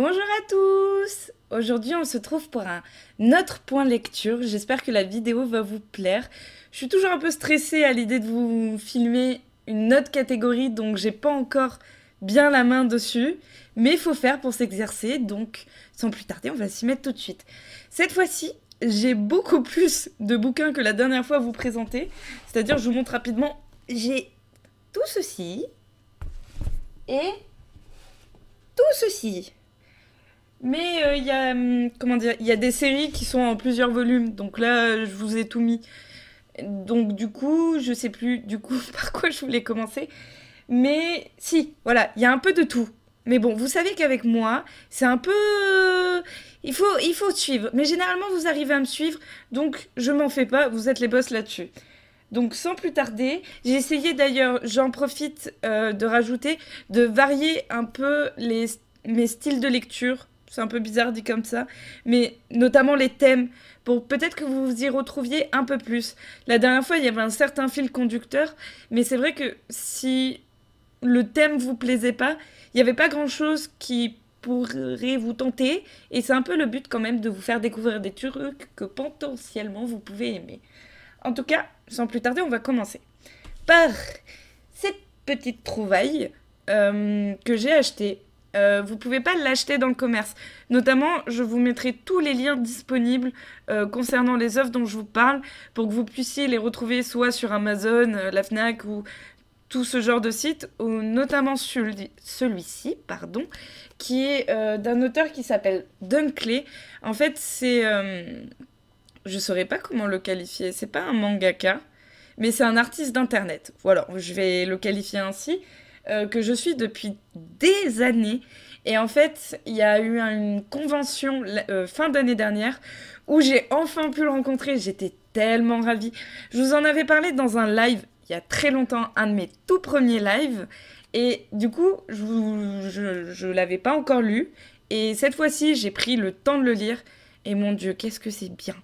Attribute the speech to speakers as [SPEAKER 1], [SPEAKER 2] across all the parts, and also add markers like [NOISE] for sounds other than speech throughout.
[SPEAKER 1] Bonjour à tous Aujourd'hui on se trouve pour un autre point lecture. J'espère que la vidéo va vous plaire. Je suis toujours un peu stressée à l'idée de vous filmer une autre catégorie donc j'ai pas encore bien la main dessus. Mais il faut faire pour s'exercer donc sans plus tarder on va s'y mettre tout de suite. Cette fois-ci j'ai beaucoup plus de bouquins que la dernière fois à vous présenter. C'est-à-dire je vous montre rapidement. J'ai tout ceci et tout ceci. Mais euh, il y a hum, comment dire, il y a des séries qui sont en plusieurs volumes. Donc là, euh, je vous ai tout mis. Donc du coup, je sais plus du coup [LAUGHS] par quoi je voulais commencer. Mais si, voilà, il y a un peu de tout. Mais bon, vous savez qu'avec moi, c'est un peu euh, il faut il faut suivre. Mais généralement, vous arrivez à me suivre, donc je m'en fais pas, vous êtes les boss là-dessus. Donc sans plus tarder, j'ai essayé d'ailleurs, j'en profite de rajouter, de varier un peu les, mes styles de lecture c'est un peu bizarre dit comme ça, mais notamment les thèmes, pour peut-être que vous vous y retrouviez un peu plus. La dernière fois, il y avait un certain fil conducteur, mais c'est vrai que si le thème vous plaisait pas, il n'y avait pas grand-chose qui pourrait vous tenter, et c'est un peu le but quand même de vous faire découvrir des trucs que potentiellement vous pouvez aimer. En tout cas, sans plus tarder, on va commencer par cette petite trouvaille euh, que j'ai achetée vous euh, vous pouvez pas l'acheter dans le commerce. Notamment, je vous mettrai tous les liens disponibles euh, concernant les œuvres dont je vous parle pour que vous puissiez les retrouver soit sur Amazon, euh, la Fnac ou tout ce genre de site, ou notamment celui-ci, pardon, qui est d'un auteur qui s'appelle Dunkley. En fait, c'est, je saurais pas comment le qualifier. C'est pas un mangaka, mais c'est un artiste d'internet. Voilà, je vais le qualifier ainsi. Euh, que je suis depuis des années. Et en fait, il y a eu une convention euh, fin d'année dernière où j'ai enfin pu le rencontrer. J'étais tellement ravie. Je vous en avais parlé dans un live il y a très longtemps, un de mes tout premiers lives. Et du coup, je ne je, je l'avais pas encore lu. Et cette fois-ci, j'ai pris le temps de le lire. Et mon Dieu, qu'est-ce que c'est bien.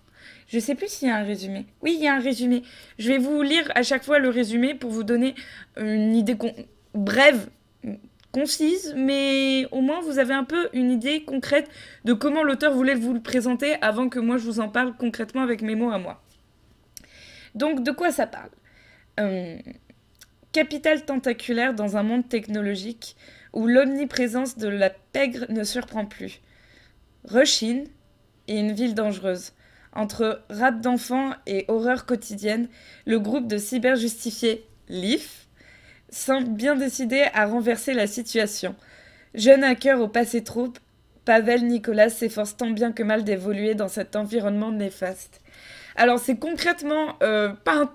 [SPEAKER 1] Je sais plus s'il y a un résumé. Oui, il y a un résumé. Je vais vous lire à chaque fois le résumé pour vous donner une idée brève, concise, mais au moins vous avez un peu une idée concrète de comment l'auteur voulait vous le présenter avant que moi je vous en parle concrètement avec mes mots à moi. Donc de quoi ça parle euh, Capital tentaculaire dans un monde technologique où l'omniprésence de la pègre ne surprend plus. Rushine et une ville dangereuse. Entre rap d'enfants et horreur quotidienne, le groupe de cyberjustifiés LIF, bien décidé à renverser la situation. Jeune hacker au passé troupe, Pavel Nicolas s'efforce tant bien que mal d'évoluer dans cet environnement néfaste. Alors c'est concrètement euh, pas un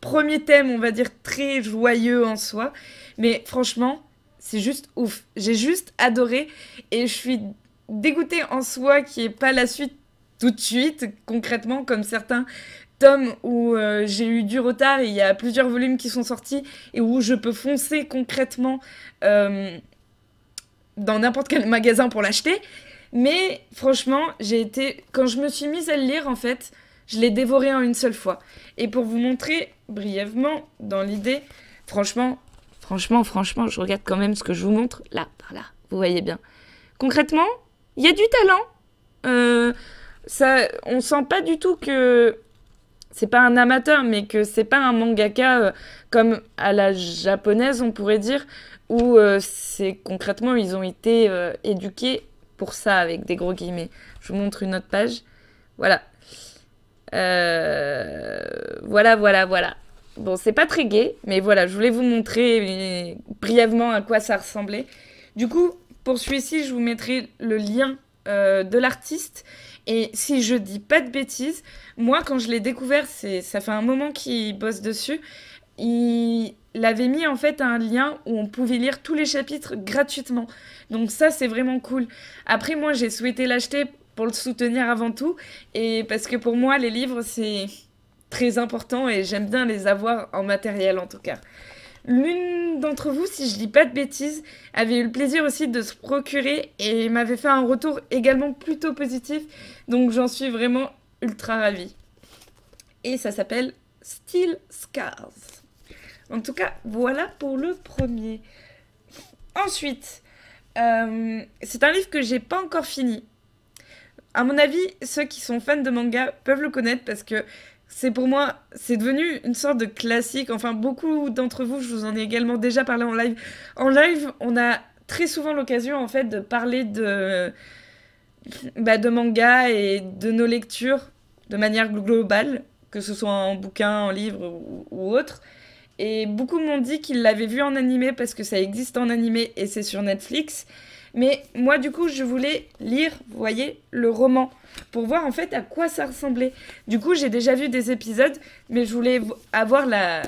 [SPEAKER 1] premier thème, on va dire, très joyeux en soi, mais franchement, c'est juste ouf. J'ai juste adoré et je suis dégoûtée en soi qui est pas la suite tout de suite, concrètement, comme certains où euh, j'ai eu du retard et il y a plusieurs volumes qui sont sortis et où je peux foncer concrètement euh, dans n'importe quel magasin pour l'acheter. Mais franchement, j'ai été quand je me suis mise à le lire en fait, je l'ai dévoré en une seule fois. Et pour vous montrer brièvement dans l'idée, franchement, franchement, franchement, je regarde quand même ce que je vous montre là par là. Vous voyez bien. Concrètement, il y a du talent. Euh, ça, on sent pas du tout que c'est pas un amateur, mais que c'est pas un mangaka euh, comme à la japonaise, on pourrait dire, où euh, c'est concrètement ils ont été euh, éduqués pour ça avec des gros guillemets. Je vous montre une autre page. Voilà. Voilà, voilà, voilà. Bon, c'est pas très gay, mais voilà, je voulais vous montrer brièvement à quoi ça ressemblait. Du coup, pour celui-ci, je vous mettrai le lien de l'artiste et si je dis pas de bêtises, moi quand je l'ai découvert, c'est ça fait un moment qu'il bosse dessus. Il l'avait mis en fait un lien où on pouvait lire tous les chapitres gratuitement. Donc ça c'est vraiment cool. Après moi j'ai souhaité l'acheter pour le soutenir avant tout et parce que pour moi les livres c'est très important et j'aime bien les avoir en matériel en tout cas. L'une d'entre vous, si je dis pas de bêtises, avait eu le plaisir aussi de se procurer et m'avait fait un retour également plutôt positif. Donc j'en suis vraiment ultra ravie. Et ça s'appelle Steel Scars. En tout cas, voilà pour le premier. Ensuite, euh, c'est un livre que j'ai pas encore fini. À mon avis, ceux qui sont fans de manga peuvent le connaître parce que c'est pour moi, c'est devenu une sorte de classique. Enfin, beaucoup d'entre vous, je vous en ai également déjà parlé en live. En live, on a très souvent l'occasion, en fait, de parler bah, de, manga et de nos lectures de manière globale, que ce soit en bouquin, en livre ou, ou autre. Et beaucoup m'ont dit qu'ils l'avaient vu en animé parce que ça existe en animé et c'est sur Netflix. Mais moi, du coup, je voulais lire, vous voyez, le roman pour voir en fait à quoi ça ressemblait. Du coup, j'ai déjà vu des épisodes, mais je voulais avoir la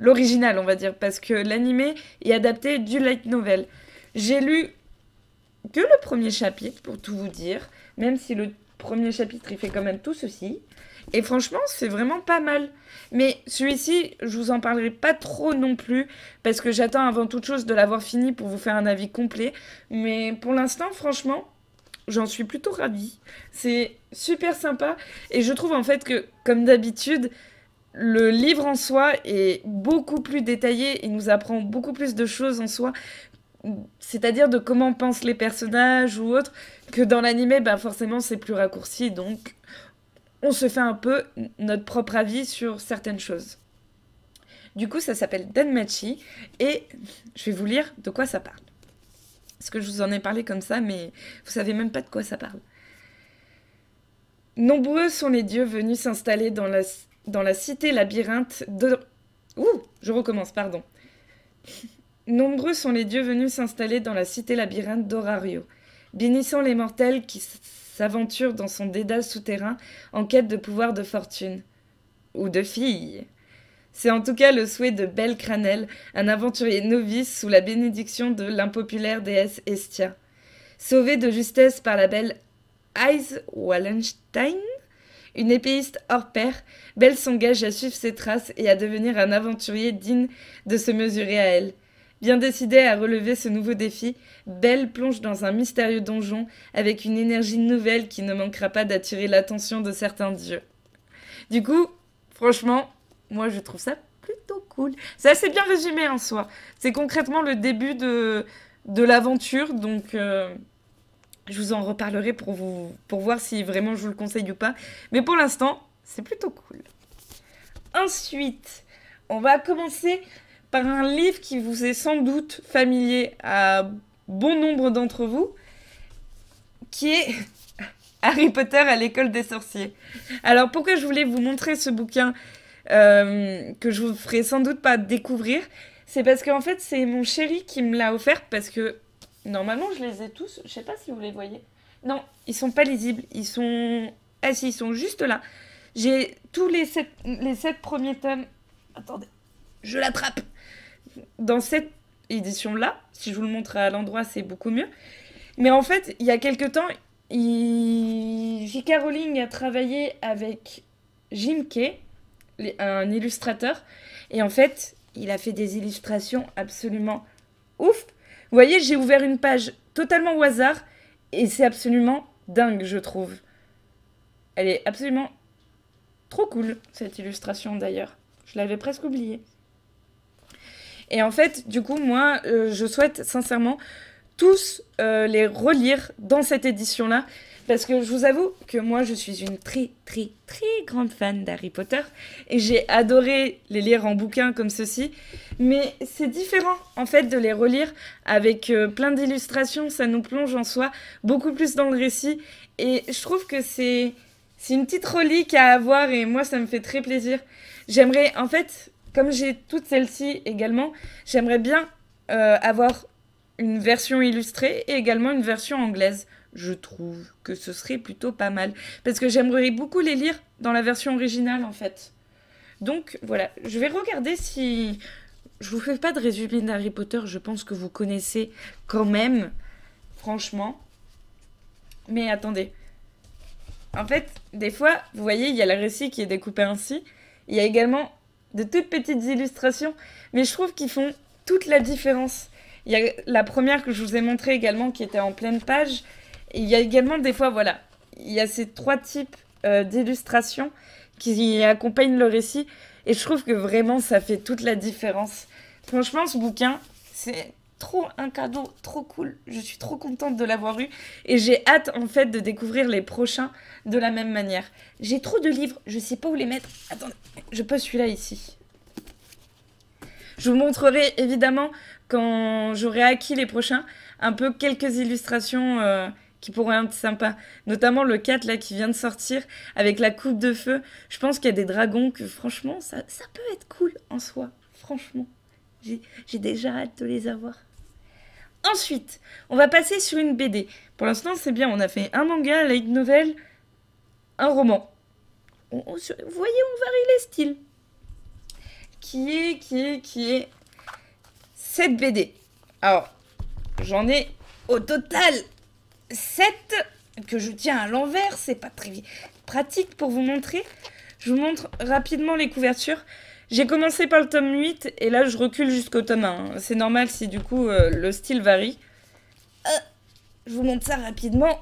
[SPEAKER 1] l'original, on va dire, parce que l'animé est adapté du light novel. J'ai lu que le premier chapitre, pour tout vous dire, même si le premier chapitre, il fait quand même tout ceci. Et franchement, c'est vraiment pas mal. Mais celui-ci, je vous en parlerai pas trop non plus, parce que j'attends avant toute chose de l'avoir fini pour vous faire un avis complet. Mais pour l'instant, franchement, j'en suis plutôt ravie. C'est super sympa. Et je trouve en fait que, comme d'habitude, le livre en soi est beaucoup plus détaillé et nous apprend beaucoup plus de choses en soi, c'est-à-dire de comment pensent les personnages ou autres, que dans l'anime, ben bah, forcément c'est plus raccourci, donc on se fait un peu notre propre avis sur certaines choses. Du coup, ça s'appelle Danmachi et je vais vous lire de quoi ça parle. Parce que je vous en ai parlé comme ça, mais vous savez même pas de quoi ça parle. Nombreux sont les dieux venus s'installer dans la, dans la cité labyrinthe de... je recommence, pardon. Nombreux sont les dieux venus s'installer dans la cité labyrinthe d'Orario, bénissant les mortels qui s'aventurent dans son dédale souterrain en quête de pouvoir de fortune. Ou de filles. C'est en tout cas le souhait de Belle Cranel, un aventurier novice sous la bénédiction de l'impopulaire déesse Estia. Sauvé de justesse par la belle Eise Wallenstein, une épéiste hors pair, Belle s'engage à suivre ses traces et à devenir un aventurier digne de se mesurer à elle. Bien décidée à relever ce nouveau défi, Belle plonge dans un mystérieux donjon avec une énergie nouvelle qui ne manquera pas d'attirer l'attention de certains dieux. Du coup, franchement, moi, je trouve ça plutôt cool. C'est assez bien résumé en soi. C'est concrètement le début de, l'aventure, donc euh, je vous en reparlerai pour, vous, pour voir si vraiment je vous le conseille ou pas. Mais pour l'instant, c'est plutôt cool. Ensuite, on va commencer par un livre qui vous est sans doute familier à bon nombre d'entre vous, qui est [LAUGHS] Harry Potter à l'école des sorciers. Alors pourquoi je voulais vous montrer ce bouquin euh, que je vous ferai sans doute pas découvrir. C'est parce qu'en fait, c'est mon chéri qui me l'a offerte parce que normalement, je les ai tous. Je sais pas si vous les voyez. Non, ils sont pas lisibles. Ils sont Ah ils sont juste là. J'ai tous les sept, les sept premiers tomes. Attendez, je l'attrape. Dans cette édition-là, si je vous le montre à l'endroit, c'est beaucoup mieux. Mais en fait, il y a quelque temps, il... J.K. Rowling a travaillé avec Jim Kay, un illustrateur. Et en fait, il a fait des illustrations absolument ouf. Vous voyez, j'ai ouvert une page totalement au hasard et c'est absolument dingue, je trouve. Elle est absolument trop cool, cette illustration d'ailleurs. Je l'avais presque oubliée. Et en fait, du coup, moi, euh, je souhaite sincèrement tous euh, les relire dans cette édition-là. Parce que je vous avoue que moi, je suis une très, très, très grande fan d'Harry Potter. Et j'ai adoré les lire en bouquin comme ceci. Mais c'est différent, en fait, de les relire avec euh, plein d'illustrations. Ça nous plonge en soi beaucoup plus dans le récit. Et je trouve que c'est. une petite relique à avoir et moi ça me fait très plaisir. J'aimerais, en fait, comme j'ai toutes celles-ci également, j'aimerais bien euh, avoir une version illustrée et également une version anglaise je trouve que ce serait plutôt pas mal. Parce que j'aimerais beaucoup les lire dans la version originale, en fait. Donc voilà, je vais regarder si... Je vous fais pas de résumé d'Harry Potter, je pense que vous connaissez quand même, franchement. Mais attendez. En fait, des fois, vous voyez, il y a le récit qui est découpé ainsi. Il y a également de toutes petites illustrations, mais je trouve qu'ils font toute la différence. Il y a la première que je vous ai montrée également qui était en pleine page, il y a également des fois, voilà, il y a ces trois types euh, d'illustrations qui accompagnent le récit. Et je trouve que vraiment, ça fait toute la différence. Franchement, ce bouquin, c'est trop un cadeau, trop cool. Je suis trop contente de l'avoir eu. Et j'ai hâte, en fait, de découvrir les prochains de la même manière. J'ai trop de livres, je sais pas où les mettre. Attendez, je pose celui-là ici. Je vous montrerai évidemment quand j'aurai acquis les prochains un peu quelques illustrations euh, qui pourrait être sympa. Notamment le 4 là qui vient de sortir avec la coupe de feu. Je pense qu'il y a des dragons que franchement ça, peut être cool en soi. Franchement. J'ai déjà hâte de les avoir. Ensuite, on va passer sur une BD. Pour l'instant c'est bien, on a fait un manga, une novel, un roman. vous voyez, on varie les styles. Qui est, qui est, qui est cette BD Alors, j'en ai au total 7 que je tiens à l'envers, c'est pas très pratique pour vous montrer. Je vous montre rapidement les couvertures. J'ai commencé par le tome 8 et là je recule jusqu'au tome 1. C'est normal si du coup euh, le style varie. Euh, je vous montre ça rapidement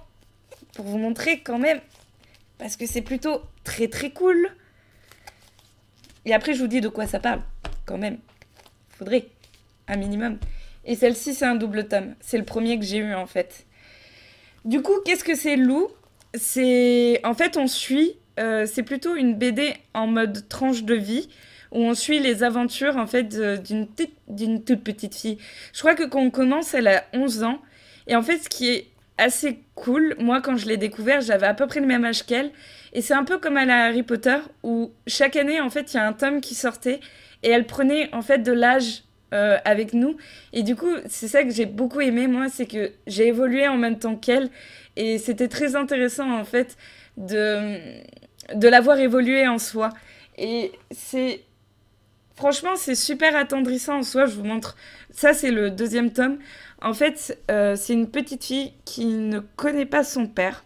[SPEAKER 1] pour vous montrer quand même parce que c'est plutôt très très cool. Et après je vous dis de quoi ça parle quand même. Faudrait un minimum. Et celle-ci c'est un double tome. C'est le premier que j'ai eu en fait. Du coup, qu'est-ce que c'est Lou C'est en fait on suit. Euh, c'est plutôt une BD en mode tranche de vie où on suit les aventures en fait d'une d'une toute petite fille. Je crois que quand on commence, elle a 11 ans et en fait ce qui est assez cool, moi quand je l'ai découvert, j'avais à peu près le même âge qu'elle et c'est un peu comme à la Harry Potter où chaque année en fait, il y a un tome qui sortait et elle prenait en fait de l'âge euh, avec nous. Et du coup, c'est ça que j'ai beaucoup aimé, moi, c'est que j'ai évolué en même temps qu'elle. Et c'était très intéressant, en fait, de, de l'avoir évolué en soi. Et c'est. Franchement, c'est super attendrissant en soi. Je vous montre. Ça, c'est le deuxième tome. En fait, euh, c'est une petite fille qui ne connaît pas son père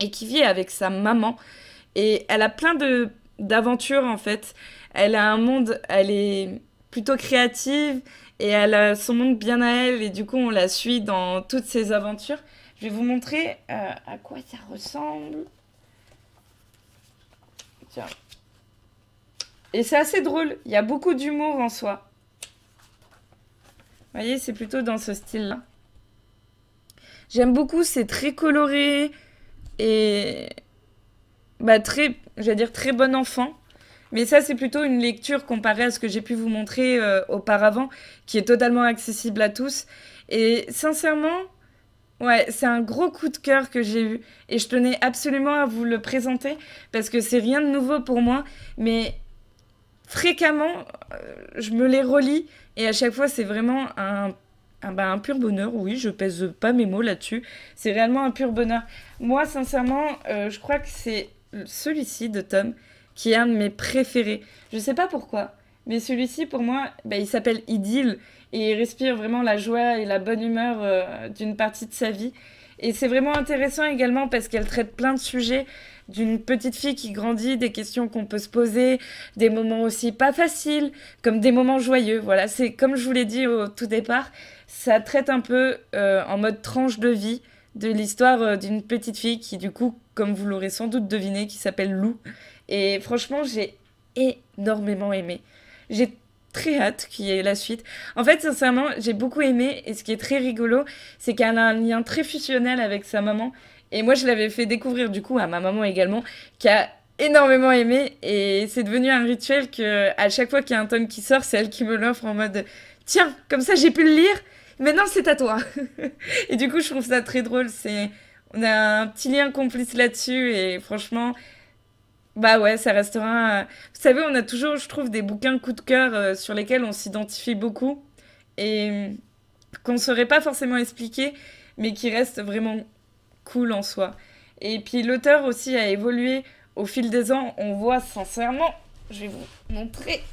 [SPEAKER 1] et qui vit avec sa maman. Et elle a plein de d'aventures en fait. Elle a un monde, elle est plutôt créative et elle a son bien à elle et du coup on la suit dans toutes ses aventures. Je vais vous montrer euh, à quoi ça ressemble. Tiens. Et c'est assez drôle, il y a beaucoup d'humour en soi. Vous voyez, c'est plutôt dans ce style-là. J'aime beaucoup, c'est très coloré et bah, très, j'allais dire très bon enfant. Mais ça, c'est plutôt une lecture comparée à ce que j'ai pu vous montrer euh, auparavant, qui est totalement accessible à tous. Et sincèrement, ouais, c'est un gros coup de cœur que j'ai eu. Et je tenais absolument à vous le présenter, parce que c'est rien de nouveau pour moi. Mais fréquemment, euh, je me les relis, et à chaque fois, c'est vraiment bah, un pur bonheur, oui, je pèse pas mes mots là-dessus. C'est réellement un pur bonheur. Moi, sincèrement, euh, je crois que c'est celui-ci de Tom qui est un de mes préférés. Je sais pas pourquoi, mais celui-ci, pour moi, bah, il s'appelle Idylle et il respire vraiment la joie et la bonne humeur euh, d'une partie de sa vie. Et c'est vraiment intéressant également parce qu'elle traite plein de sujets d'une petite fille qui grandit, des questions qu'on peut se poser, des moments aussi pas faciles, comme des moments joyeux. Voilà, c'est comme je vous l'ai dit au tout départ, ça traite un peu euh, en mode tranche de vie de l'histoire euh, d'une petite fille qui du coup comme vous l'aurez sans doute deviné, qui s'appelle Lou. Et franchement, j'ai énormément aimé. J'ai très hâte qu'il y ait la suite. En fait, sincèrement, j'ai beaucoup aimé. Et ce qui est très rigolo, c'est qu'elle a un lien très fusionnel avec sa maman. Et moi, je l'avais fait découvrir du coup à ma maman également, qui a énormément aimé. Et c'est devenu un rituel que à chaque fois qu'il y a un tome qui sort, c'est elle qui me l'offre en mode Tiens, comme ça j'ai pu le lire. Maintenant, c'est à toi. [LAUGHS] et du coup, je trouve ça très drôle. C'est on a un petit lien complice là-dessus et franchement, bah ouais, ça restera. Euh, vous savez, on a toujours, je trouve, des bouquins coup de cœur euh, sur lesquels on s'identifie beaucoup et mmh, qu'on ne saurait pas forcément expliquer, mais qui restent vraiment cool en soi. Et puis l'auteur aussi a évolué au fil des ans. On voit sincèrement, je vais vous montrer,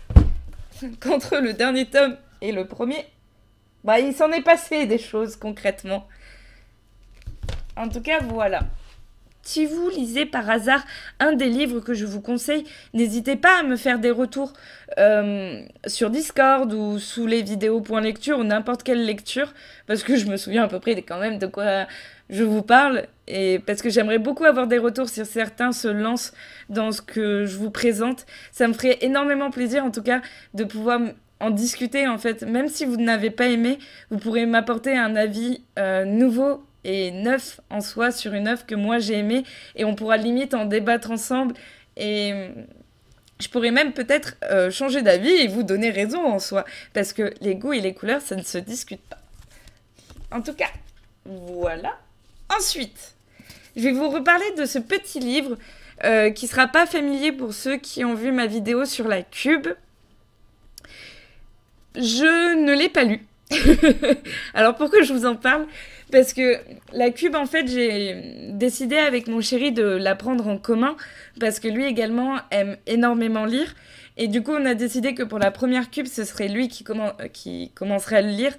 [SPEAKER 1] [LAUGHS] qu'entre le dernier tome et le premier, bah, il s'en est passé des choses concrètement. En tout cas, voilà. Si vous lisez par hasard un des livres que je vous conseille, n'hésitez pas à me faire des retours euh, sur Discord ou sous les vidéos point lecture ou n'importe quelle lecture, parce que je me souviens à peu près quand même de quoi je vous parle, et parce que j'aimerais beaucoup avoir des retours si certains se lancent dans ce que je vous présente. Ça me ferait énormément plaisir en tout cas de pouvoir en discuter en fait. Même si vous n'avez pas aimé, vous pourrez m'apporter un avis euh, nouveau et neuf en soi sur une œuvre que moi j'ai aimée et on pourra limite en débattre ensemble et euh, je pourrais même peut-être euh, changer d'avis et vous donner raison en soi parce que les goûts et les couleurs ça ne se discute pas. En tout cas, voilà. Ensuite, je vais vous reparler de ce petit livre qui euh, qui sera pas familier pour ceux qui ont vu ma vidéo sur la cube. Je ne l'ai pas lu. [LAUGHS] Alors pourquoi je vous en parle parce que la cube, en fait, j'ai décidé avec mon chéri de la prendre en commun parce que lui également aime énormément lire. Et du coup, on a décidé que pour la première cube, ce serait lui qui, euh, qui commencerait à le lire.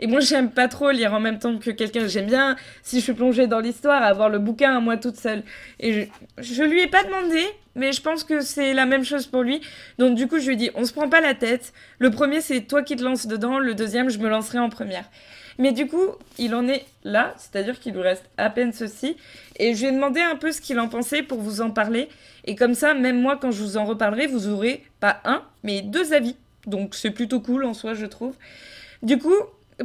[SPEAKER 1] Et moi, j'aime pas trop lire en même temps que quelqu'un. J'aime bien, si je suis plongée dans l'histoire, avoir le bouquin à moi toute seule. Et je, ne lui ai pas demandé, mais je pense que c'est la même chose pour lui. Donc, du coup, je lui ai dit, on se prend pas la tête. Le premier, c'est toi qui te lances dedans. Le deuxième, je me lancerai en première. Mais du coup, il en est là, c'est-à-dire qu'il lui reste à peine ceci. Et je lui ai demandé un peu ce qu'il en pensait pour vous en parler. Et comme ça, même moi, quand je vous en reparlerai, vous aurez pas un, mais deux avis. Donc c'est plutôt cool en soi, je trouve. Du coup,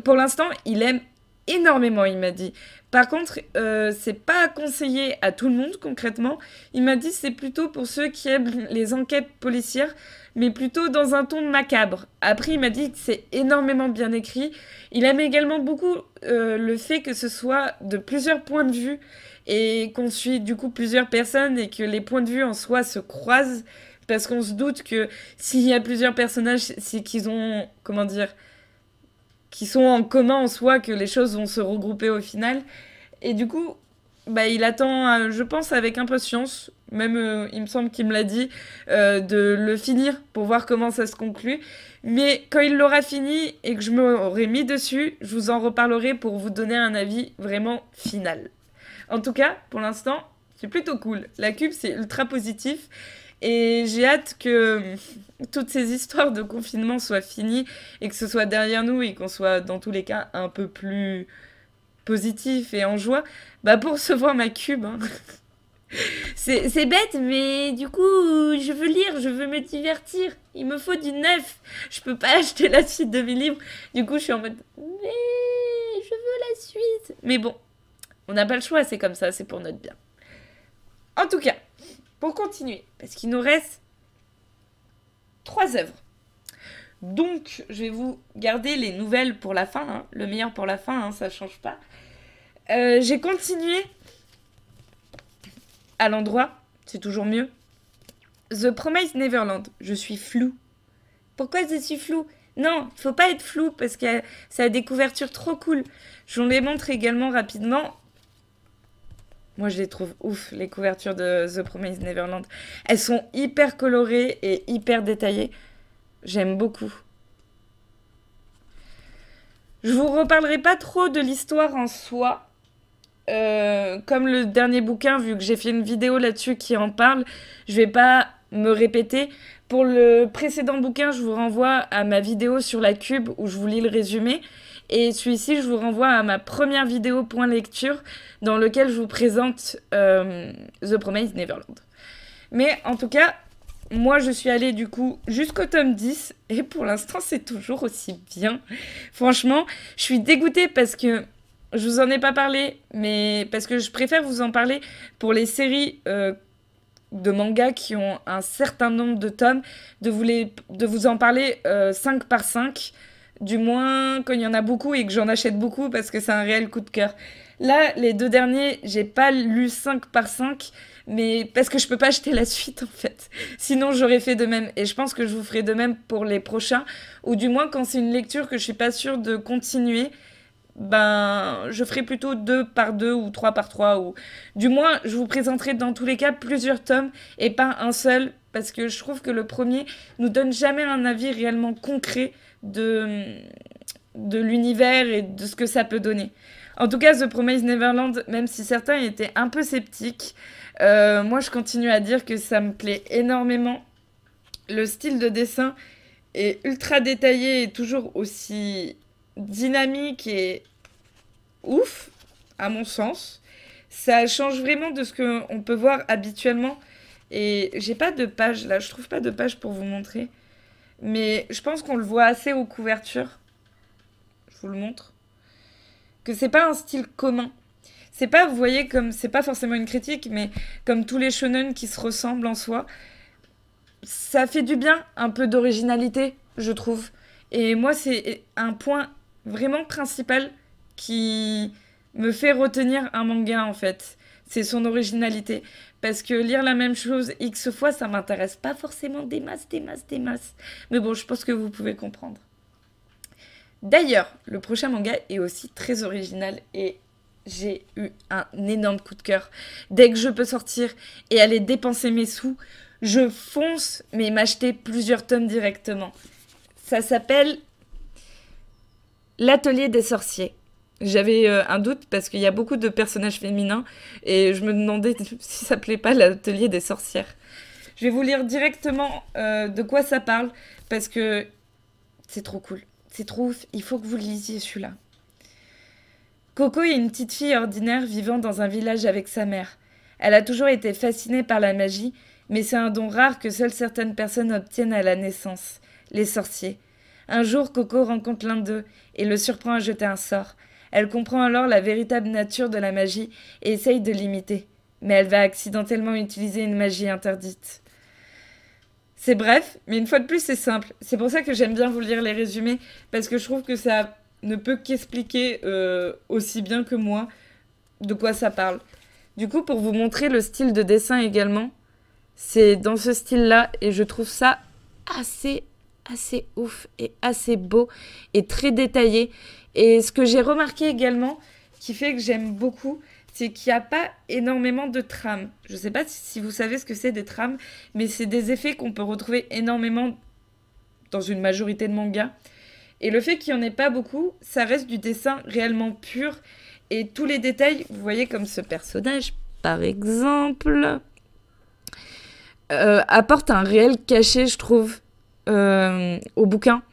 [SPEAKER 1] pour l'instant, il aime énormément, il m'a dit. Par contre, euh, c'est pas conseillé à tout le monde concrètement. Il m'a dit c'est plutôt pour ceux qui aiment les enquêtes policières, mais plutôt dans un ton macabre. Après, il m'a dit que c'est énormément bien écrit. Il aime également beaucoup euh, le fait que ce soit de plusieurs points de vue et qu'on suit du coup plusieurs personnes et que les points de vue en soi se croisent parce qu'on se doute que s'il y a plusieurs personnages, c'est qu'ils ont comment dire qui sont en commun en soi, que les choses vont se regrouper au final. Et du coup, bah, il attend, euh, je pense, avec impatience, même euh, il me semble qu'il me l'a dit, euh, de le finir pour voir comment ça se conclut. Mais quand il l'aura fini et que je m'aurai mis dessus, je vous en reparlerai pour vous donner un avis vraiment final. En tout cas, pour l'instant, c'est plutôt cool. La cube, c'est ultra positif. Et j'ai hâte que euh, toutes ces histoires de confinement soient finies et que ce soit derrière nous et qu'on soit dans tous les cas un peu plus positif et en joie. Bah pour se voir ma cube. Hein. [LAUGHS] C'est bête, mais du coup, je veux lire, je veux me divertir. Il me faut du neuf. Je peux pas [LAUGHS] acheter la suite de mes livres. Du coup, je suis en mode, mais je veux la suite. Mais bon, on n'a pas le choix, c'est comme ça, c'est pour notre bien. En tout cas, pour continuer, parce qu'il nous reste trois œuvres. Donc, je vais vous garder les nouvelles pour la fin, hein. le meilleur pour la fin, ça hein, ça change pas. Euh, j'ai continué à l'endroit, c'est toujours mieux. The Promised Neverland, je suis flou. Pourquoi je suis flou Non, faut pas être flou parce que ça a des couvertures trop cool. Je vous les montre également rapidement. Moi, je les trouve ouf, les couvertures de The Promise Neverland. Elles sont hyper colorées et hyper détaillées. J'aime beaucoup. Je vous reparlerai pas trop de l'histoire en soi. Euh, comme le dernier bouquin, vu que j'ai fait une vidéo là-dessus qui en parle, je vais pas me répéter. Pour le précédent bouquin, je vous renvoie à ma vidéo sur la cube où je vous lis le résumé. Et celui-ci, je vous renvoie à ma première vidéo point lecture dans laquelle je vous présente euh, The Promised Neverland. Mais en tout cas, moi je suis allée du coup jusqu'au tome 10 et pour l'instant c'est toujours aussi bien. Franchement, je suis dégoûtée parce que je vous en ai pas parlé, mais parce que je préfère vous en parler pour les séries euh, de manga qui ont un certain nombre de tomes, de vous, de vous en parler 5 euh, par 5 du moins quand il y en a beaucoup et que j'en achète beaucoup parce que c'est un réel coup de cœur. Là, les deux derniers, j'ai pas lu 5 par 5, mais parce que je peux pas acheter la suite en fait. Sinon, j'aurais fait de même et je pense que je vous ferai de même pour les prochains ou du moins quand c'est une lecture que je suis pas sûre de continuer, ben je ferai plutôt 2 par 2 ou 3 par 3 ou du moins je vous présenterai dans tous les cas plusieurs tomes et pas un seul parce que je trouve que le premier nous donne jamais un avis réellement concret de, de l'univers et de ce que ça peut donner. En tout cas, The Promise Neverland, même si certains étaient un peu sceptiques, euh, moi je continue à dire que ça me plaît énormément. Le style de dessin est ultra détaillé et toujours aussi dynamique et ouf, à mon sens. Ça change vraiment de ce qu'on peut voir habituellement. Et j'ai pas de page là, je trouve pas de page pour vous montrer. Mais je pense qu'on le voit assez aux couvertures. Je vous le montre. Que c'est pas un style commun. C'est pas, vous voyez, comme c'est pas forcément une critique, mais comme tous les shonen qui se ressemblent en soi, ça fait du bien un peu d'originalité, je trouve. Et moi, c'est un point vraiment principal qui me fait retenir un manga en fait. C'est son originalité. Parce que lire la même chose X fois, ça m'intéresse pas forcément des masses, des masses, des masses. Mais bon, je pense que vous pouvez comprendre. D'ailleurs, le prochain manga est aussi très original et j'ai eu un énorme coup de cœur. Dès que je peux sortir et aller dépenser mes sous, je fonce, mais m'acheter plusieurs tomes directement. Ça s'appelle L'atelier des sorciers. J'avais euh, un doute parce qu'il y a beaucoup de personnages féminins et je me demandais [LAUGHS] si ça plaît pas l'atelier des sorcières. Je vais vous lire directement euh, de quoi ça parle parce que c'est trop cool. C'est trop ouf. Il faut que vous le lisiez celui-là. Coco est une petite fille ordinaire vivant dans un village avec sa mère. Elle a toujours été fascinée par la magie, mais c'est un don rare que seules certaines personnes obtiennent à la naissance, les sorciers. Un jour, Coco rencontre l'un d'eux et le surprend à jeter un sort. Elle comprend alors la véritable nature de la magie et essaye de l'imiter, mais elle va accidentellement utiliser une magie interdite. C'est bref, mais une fois de plus, c'est simple. C'est pour ça que j'aime bien vous lire les résumés, parce que je trouve que ça ne peut qu'expliquer euh, aussi bien que moi de quoi ça parle. Du coup, pour vous montrer le style de dessin également, c'est dans ce style-là, et je trouve ça assez assez ouf et assez beau et très détaillé. Et ce que j'ai remarqué également, qui fait que j'aime beaucoup, c'est qu'il n'y a pas énormément de trames. Je sais pas si vous savez ce que c'est des trames, mais c'est des effets qu'on peut retrouver énormément dans une majorité de mangas. Et le fait qu'il n'y en ait pas beaucoup, ça reste du dessin réellement pur. Et tous les détails, vous voyez comme ce personnage, par exemple, euh, apporte un réel cachet, je trouve. Euh, au bouquin.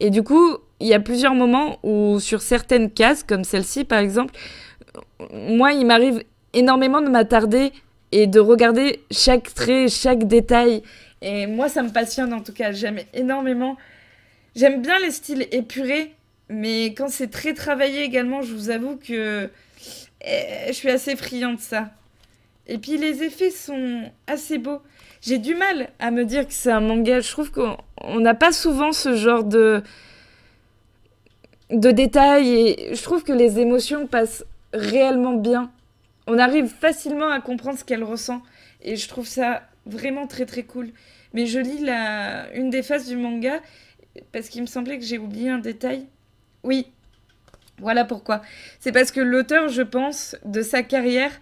[SPEAKER 1] Et du coup, il y a plusieurs moments où sur certaines cases, comme celle-ci par exemple, moi, il m'arrive énormément de m'attarder et de regarder chaque trait, chaque détail. Et moi, ça me passionne en tout cas. J'aime énormément. J'aime bien les styles épurés, mais quand c'est très travaillé également, je vous avoue que eh, je suis assez friande de ça. Et puis les effets sont assez beaux. J'ai du mal à me dire que c'est un manga. Je trouve qu'on n'a pas souvent ce genre de de détails et je trouve que les émotions passent réellement bien. On arrive facilement à comprendre ce qu'elle ressent et je trouve ça vraiment très très cool. Mais je lis la... une des phases du manga parce qu'il me semblait que j'ai oublié un détail. Oui, voilà pourquoi. C'est parce que l'auteur, je pense, de sa carrière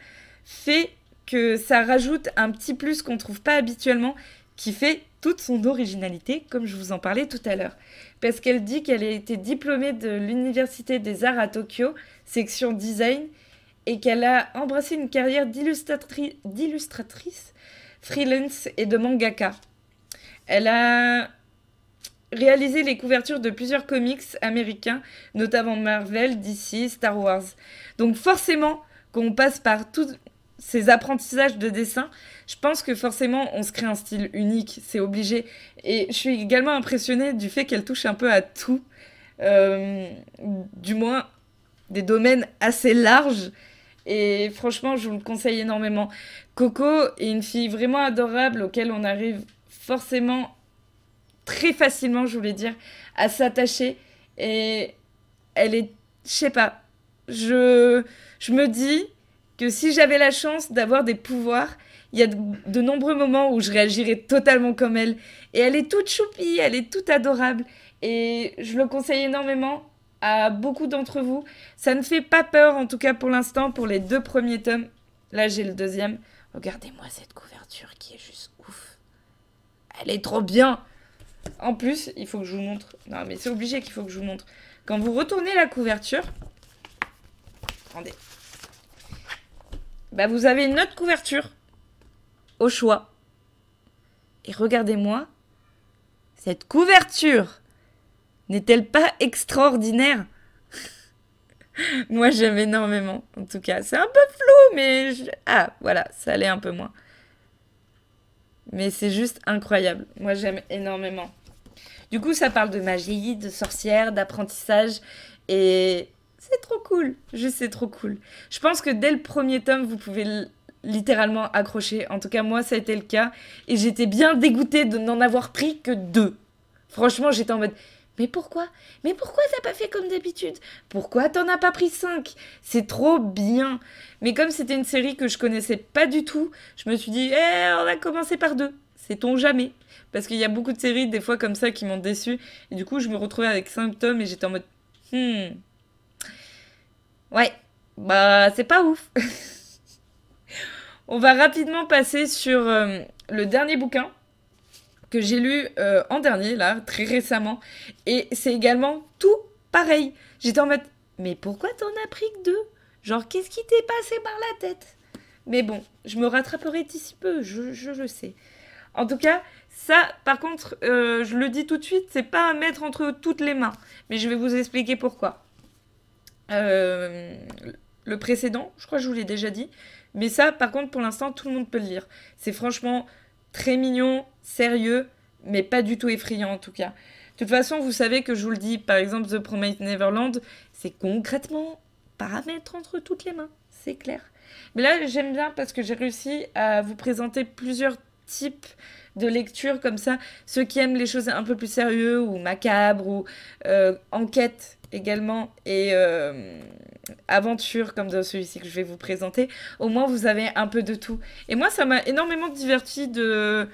[SPEAKER 1] fait que ça rajoute un petit plus qu'on ne trouve pas habituellement, qui fait toute son originalité, comme je vous en parlais tout à l'heure. Parce qu'elle dit qu'elle a été diplômée de l'Université des Arts à Tokyo, section design, et qu'elle a embrassé une carrière d'illustratrice, freelance et de mangaka. Elle a réalisé les couvertures de plusieurs comics américains, notamment Marvel, DC, Star Wars. Donc forcément qu'on passe par tout ses apprentissages de dessin, je pense que forcément on se crée un style unique, c'est obligé. Et je suis également impressionnée du fait qu'elle touche un peu à tout, euh, du moins des domaines assez larges. Et franchement, je vous le conseille énormément. Coco est une fille vraiment adorable auquel on arrive forcément très facilement, je voulais dire, à s'attacher. Et elle est, je sais pas, je me dis, que si j'avais la chance d'avoir des pouvoirs, il y a de, de, nombreux moments où je réagirais totalement comme elle. Et elle est toute choupie, elle est toute adorable. Et je le conseille énormément à beaucoup d'entre vous. Ça ne fait pas peur, en tout cas pour l'instant, pour les deux premiers tomes. Là, j'ai le deuxième. Regardez-moi cette couverture qui est juste ouf. Elle est trop bien. En plus, il faut que je vous montre. Non, mais c'est obligé qu'il faut que je vous montre. Quand vous retournez la couverture... Attendez, bah vous avez une autre couverture. Au choix. Et regardez-moi. Cette couverture n'est-elle pas extraordinaire [LAUGHS] Moi j'aime énormément, en tout cas. C'est un peu flou, mais... Ah, voilà, ça l'est un peu moins. Mais c'est juste incroyable. Moi j'aime énormément. Du coup, ça parle de magie, de sorcière, d'apprentissage et c'est trop cool. je sais trop cool. Je pense que dès le premier tome, vous pouvez littéralement accrocher. En tout cas, moi, ça a été le cas. Et j'étais bien dégoûtée de n'en avoir pris que deux. Franchement, j'étais en mode. Mais pourquoi Mais pourquoi n'a pas fait comme d'habitude Pourquoi t'en as pas pris cinq C'est trop bien Mais comme c'était une série que je connaissais pas du tout, je me suis dit, eh, on va commencer par deux. c'est ton jamais Parce qu'il y a beaucoup de séries, des fois comme ça, qui m'ont déçu. Et du coup, je me retrouvais avec cinq tomes et j'étais en mode, hmm. Ouais, bah c'est pas ouf. [LAUGHS] On va rapidement passer sur euh, le dernier bouquin que j'ai lu euh, en dernier, là, très récemment. Et c'est également tout pareil. J'étais en mode, mais pourquoi t'en as pris que deux Genre, qu'est-ce qui t'est passé par la tête Mais bon, je me rattraperai d'ici peu, je, le sais. En tout cas, ça, par contre, euh, je le dis tout de suite, c'est pas à mettre entre toutes les mains. Mais je vais vous expliquer pourquoi. Euh, le précédent, je crois que je vous l'ai déjà dit. Mais ça, par contre, pour l'instant, tout le monde peut le lire. C'est franchement très mignon, sérieux, mais pas du tout effrayant en tout cas. De toute façon, vous savez que je vous le dis, par exemple, The Promised Neverland, c'est concrètement paramètre entre toutes les mains, c'est clair. Mais là, j'aime bien parce que j'ai réussi à vous présenter plusieurs type de lecture comme ça. Ceux qui aiment les choses un peu plus sérieuses ou macabres ou euh, enquête également et euh, aventure comme dans celui-ci que je vais vous présenter, au moins vous avez un peu de tout. Et moi, ça m'a énormément diverti de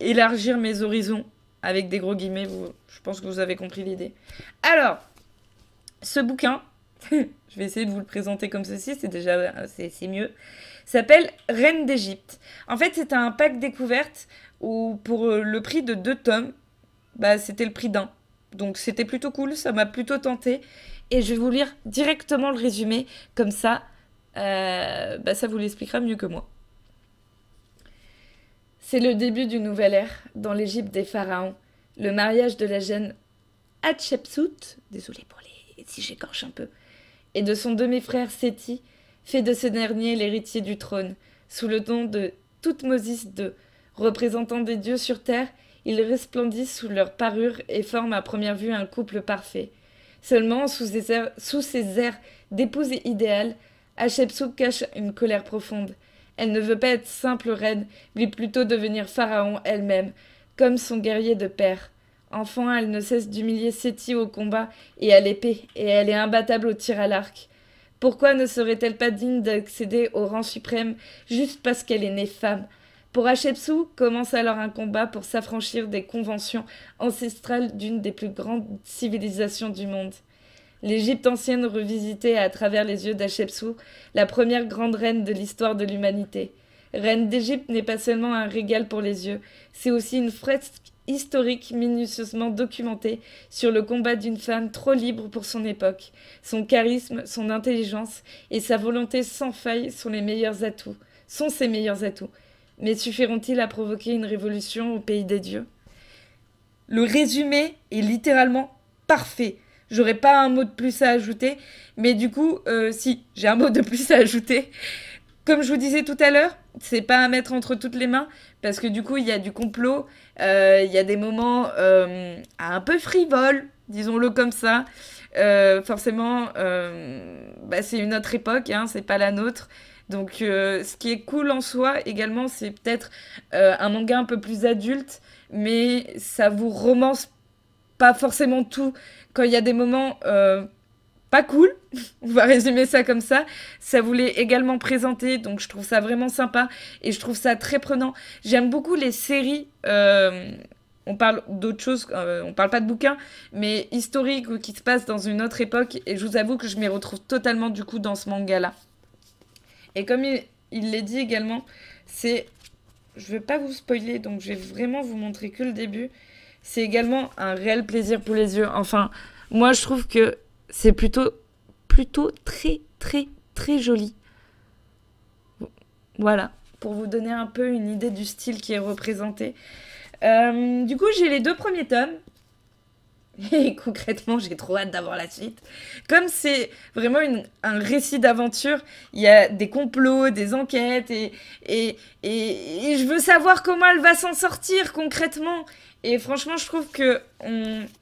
[SPEAKER 1] élargir mes horizons avec des gros guillemets. je pense que vous avez compris l'idée. Alors, ce bouquin, [LAUGHS] je vais essayer de vous le présenter comme ceci, c'est déjà c'est mieux. S'appelle Reine d'Égypte. En fait, c'est un pack découverte où pour euh, le prix de deux tomes, bah c'était le prix d'un. Donc c'était plutôt cool, ça m'a plutôt tenté. Et je vais vous lire directement le résumé, comme ça, euh, bah, ça vous l'expliquera mieux que moi. C'est le début d'une nouvelle ère dans l'Égypte des pharaons. Le mariage de la jeune Hatshepsut, désolée pour les si j'écorche un peu, et de son demi-frère Séti, fait de ce dernier l'héritier du trône. Sous le nom de Toutmosis II, représentant des dieux sur terre, ils resplendissent sous leur parure et forment à première vue un couple parfait. Seulement, sous ses airs, d'épouse idéale, Hatshepsut cache une colère profonde. Elle ne veut pas être simple reine, mais plutôt devenir pharaon elle-même, comme son guerrier de père. Enfant, elle ne cesse d'humilier Séti au combat et à l'épée, et elle est imbattable au tir à l'arc. Pourquoi ne serait-elle pas digne d'accéder au rang suprême juste parce qu'elle est née femme Pour Hachepsou, commence alors un combat pour s'affranchir des conventions ancestrales d'une des plus grandes civilisations du monde. L'Égypte ancienne revisitée à travers les yeux d'Hachepsou, la première grande reine de l'histoire de l'humanité. Reine d'Égypte n'est pas seulement un régal pour les yeux, c'est aussi une fresque historique minutieusement documenté sur le combat d'une femme trop libre pour son époque, son charisme, son intelligence et sa volonté sans faille sont les meilleurs atouts, sont ses meilleurs atouts. Mais suffiront-ils à provoquer une révolution au pays des dieux Le résumé est littéralement parfait. J'aurais pas un mot de plus à ajouter, mais du coup, euh, si, j'ai un mot de plus à ajouter. Comme je vous disais tout à l'heure, c'est pas à mettre entre toutes les mains, parce que du coup, il y a du complot, il euh, y a des moments euh, un peu frivoles, disons-le comme ça. Euh, forcément, bah, c'est une autre époque, hein, c'est pas la nôtre. Donc, ce qui est cool en soi également, c'est peut-être un manga un peu plus adulte, mais ça vous romance pas forcément tout. Quand il y a des moments pas cool. [LAUGHS] On va résumer ça comme ça. Ça voulait également présenter, donc je trouve ça vraiment sympa et je trouve ça très prenant. J'aime beaucoup les séries. Euh, on parle d'autres choses, euh, on parle pas de bouquins, mais historiques ou qui se passent dans une autre époque. Et je vous avoue que je m'y retrouve totalement du coup dans ce manga-là. Et comme il l'est dit également, c'est, je vais pas vous spoiler, donc je vais vraiment vous montrer que le début. C'est également un réel plaisir pour les yeux. Enfin, moi je trouve que c'est plutôt, plutôt très, très, très joli. Voilà, pour vous donner un peu une idée du style qui est représenté. Euh, du coup, j'ai les deux premiers tomes. [LAUGHS] Et concrètement, j'ai trop hâte d'avoir la suite. Comme c'est vraiment un récit d'aventure, il y a des complots, des enquêtes, et, et, et, je veux savoir comment elle va s'en sortir concrètement. Et franchement, je trouve que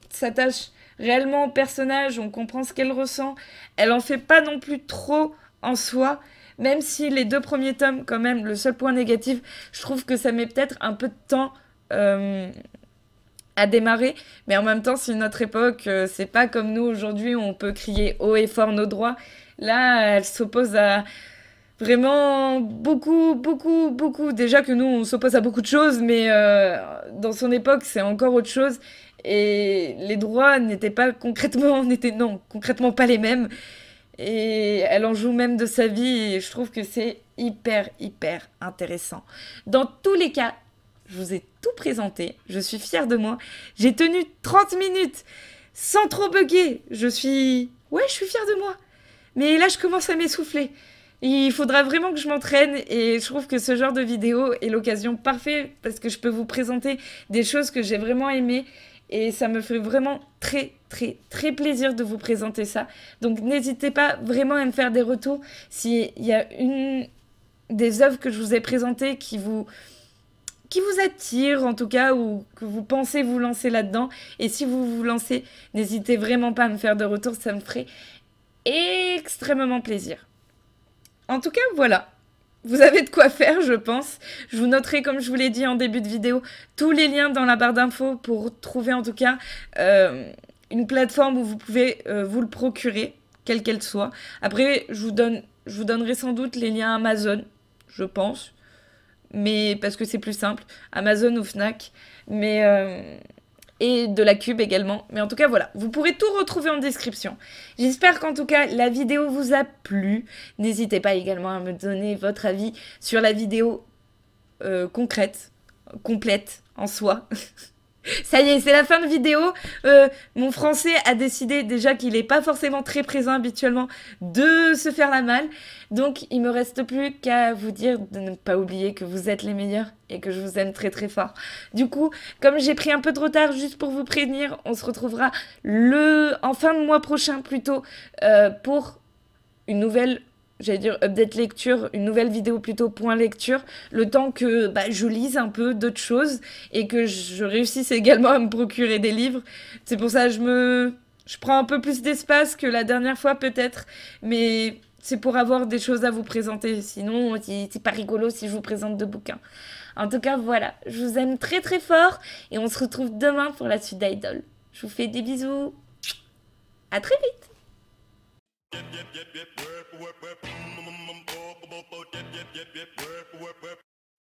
[SPEAKER 1] s'attache réellement au personnage, on comprend ce qu'elle ressent. Elle en fait pas non plus trop en soi, même si les deux premiers tomes, quand même, le seul point négatif, je trouve que ça met peut-être un peu de temps. Euh, à démarrer, mais en même temps, c'est notre époque, euh, c'est pas comme nous aujourd'hui où on peut crier haut et fort nos droits. Là, elle s'oppose à vraiment beaucoup, beaucoup, beaucoup. Déjà que nous, on s'oppose à beaucoup de choses, mais euh, dans son époque, c'est encore autre chose et les droits n'étaient pas concrètement, [LAUGHS] n'étaient non, concrètement pas les mêmes. Et elle en joue même de sa vie et je trouve que c'est hyper, hyper intéressant. Dans tous les cas, je vous ai tout présenté, je suis fière de moi. J'ai tenu 30 minutes sans trop bugger. Je suis... Ouais, je suis fière de moi. Mais là, je commence à m'essouffler. Il faudra vraiment que je m'entraîne et je trouve que ce genre de vidéo est l'occasion parfaite parce que je peux vous présenter des choses que j'ai vraiment aimées et ça me fait vraiment très, très, très plaisir de vous présenter ça. Donc n'hésitez pas vraiment à me faire des retours s'il y a une des œuvres que je vous ai présentées qui vous qui vous attire en tout cas ou que vous pensez vous lancer là-dedans. Et si vous vous lancez, n'hésitez vraiment pas à me faire de retours. ça me ferait extrêmement plaisir. En tout cas, voilà. Vous avez de quoi faire, je pense. Je vous noterai, comme je vous l'ai dit en début de vidéo, tous les liens dans la barre d'infos pour trouver en tout cas euh, une plateforme où vous pouvez euh, vous le procurer, quelle qu'elle soit. Après, je vous, donne, je vous donnerai sans doute les liens Amazon, je pense. Mais parce que c'est plus simple. Amazon ou Fnac. Mais... Euh, et de la cube également. Mais en tout cas, voilà, vous pourrez tout retrouver en description. J'espère qu'en tout cas, la vidéo vous a plu. N'hésitez pas également à me donner votre avis sur la vidéo euh, concrète, complète en soi. [LAUGHS] Ça y est, c'est la fin de vidéo. Euh, mon français a décidé déjà qu'il n'est pas forcément très présent habituellement de se faire la malle. Donc il me reste plus qu'à vous dire de ne pas oublier que vous êtes les meilleurs et que je vous aime très très fort. Du coup, comme j'ai pris un peu de retard juste pour vous prévenir, on se retrouvera le en fin de mois prochain plutôt euh, pour une nouvelle j'allais dire update lecture, une nouvelle vidéo plutôt point lecture, le temps que bah, je lise un peu d'autres choses et que je réussisse également à me procurer des livres. C'est pour ça que je me... Je prends un peu plus d'espace que la dernière fois peut-être, mais c'est pour avoir des choses à vous présenter. Sinon, c'est pas rigolo si je vous présente deux bouquins. En tout cas, voilà. Je vous aime très très fort et on se retrouve demain pour la suite d'Idol. Je vous fais des bisous. À très vite Yep, yep, yep, yep, work, work, work, mm, mm, mm, mm, mm, mm, mm, mm, mm, mm, mm,